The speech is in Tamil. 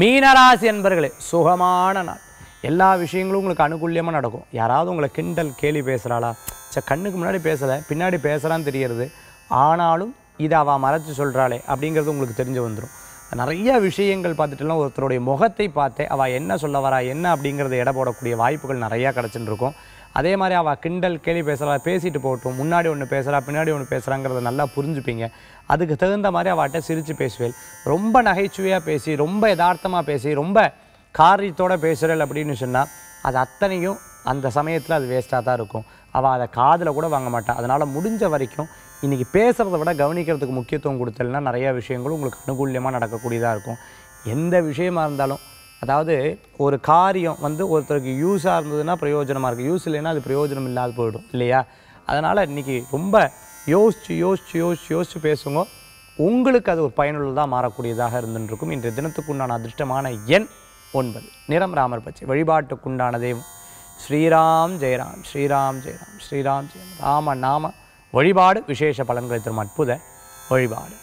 மீனராசி என்பர்களே சுகமான நாள் எல்லா விஷயங்களும் உங்களுக்கு அனுகூல்யமாக நடக்கும் யாராவது உங்களை கிண்டல் கேலி பேசுகிறாளா ச கண்ணுக்கு முன்னாடி பேசலை பின்னாடி பேசுகிறான்னு தெரியறது ஆனாலும் இதை அவள் மறைச்சி சொல்கிறாளே அப்படிங்கிறது உங்களுக்கு தெரிஞ்சு வந்துடும் நிறைய விஷயங்கள் பார்த்துட்டுலாம் ஒருத்தருடைய முகத்தை பார்த்தே அவள் என்ன சொல்ல வரா என்ன அப்படிங்கிறத இட போடக்கூடிய வாய்ப்புகள் நிறையா கிடச்சின்னு இருக்கும் அதே மாதிரி அவள் கிண்டல் கேள்வி பேசுகிறா பேசிட்டு போட்டோம் முன்னாடி ஒன்று பேசுகிறா பின்னாடி ஒன்று பேசுகிறாங்கிறத நல்லா புரிஞ்சுப்பீங்க அதுக்கு தகுந்த மாதிரி அவட்ட சிரித்து பேசுவேன் ரொம்ப நகைச்சுவையாக பேசி ரொம்ப யதார்த்தமாக பேசி ரொம்ப காரியத்தோடு பேசுகிறேன் அப்படின்னு சொன்னால் அது அத்தனையும் அந்த சமயத்தில் அது வேஸ்ட்டாக தான் இருக்கும் அவள் அதை காதில் கூட வாங்க மாட்டான் அதனால் முடிஞ்ச வரைக்கும் இன்றைக்கி பேசுகிறத விட கவனிக்கிறதுக்கு முக்கியத்துவம் கொடுத்தலன்னா நிறையா விஷயங்களும் உங்களுக்கு அனுகூல்யமாக நடக்கக்கூடியதாக இருக்கும் எந்த விஷயமா இருந்தாலும் அதாவது ஒரு காரியம் வந்து ஒருத்தருக்கு யூஸாக இருந்ததுன்னா பிரயோஜனமாக இருக்குது யூஸ் இல்லைன்னா அது பிரயோஜனம் இல்லாது போயிடும் இல்லையா அதனால் இன்றைக்கி ரொம்ப யோசித்து யோசித்து யோசித்து யோசித்து பேசுங்க உங்களுக்கு அது ஒரு பயனுள்ளதாக மாறக்கூடியதாக இருந்துருக்கும் இன்றைய தினத்துக்குண்டான அதிர்ஷ்டமான எண் ஒன்பது நிறம் ராமர் பச்சை வழிபாட்டுக்குண்டான தெய்வம் ஸ்ரீராம் ஜெயராம் ஸ்ரீராம் ஜெயராம் ஸ்ரீராம் ஜெயம் ராம நாம வழிபாடு விசேஷ பலன்களை தரும் அற்புத வழிபாடு